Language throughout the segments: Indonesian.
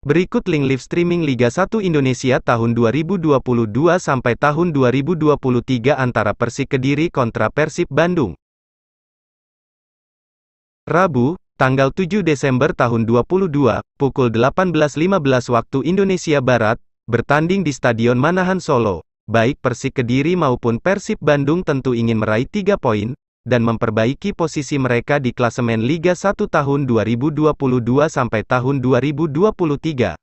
Berikut link live streaming Liga 1 Indonesia tahun 2022 sampai tahun 2023 antara Persik Kediri kontra Persib Bandung. Rabu, tanggal 7 Desember tahun 22, pukul 18.15 waktu Indonesia Barat, bertanding di Stadion Manahan Solo. Baik Persik Kediri maupun Persib Bandung tentu ingin meraih 3 poin, dan memperbaiki posisi mereka di klasemen Liga 1 tahun 2022 sampai tahun 2023.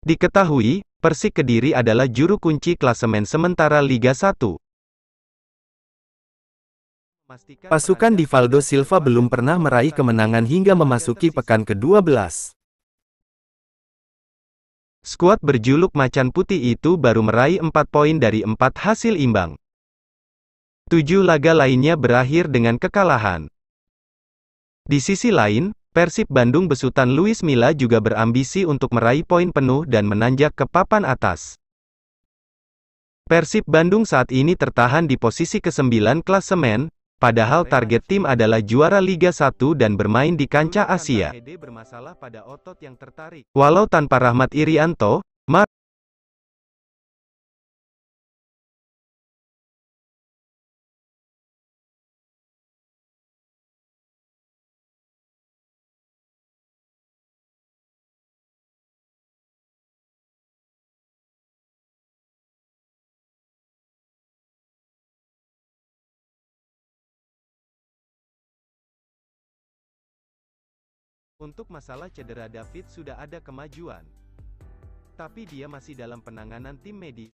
Diketahui, Persik Kediri adalah juru kunci klasemen sementara Liga 1. Pasukan Divaldo Silva belum pernah meraih kemenangan hingga memasuki pekan ke-12. Skuad berjuluk Macan Putih itu baru meraih 4 poin dari 4 hasil imbang. Tujuh laga lainnya berakhir dengan kekalahan. Di sisi lain, Persib Bandung besutan Luis Milla juga berambisi untuk meraih poin penuh dan menanjak ke papan atas. Persib Bandung saat ini tertahan di posisi ke-9 klasemen, padahal target tim adalah juara Liga 1 dan bermain di kancah Asia. Walau tanpa Rahmat Irianto, Untuk masalah cedera David sudah ada kemajuan. Tapi dia masih dalam penanganan tim medis,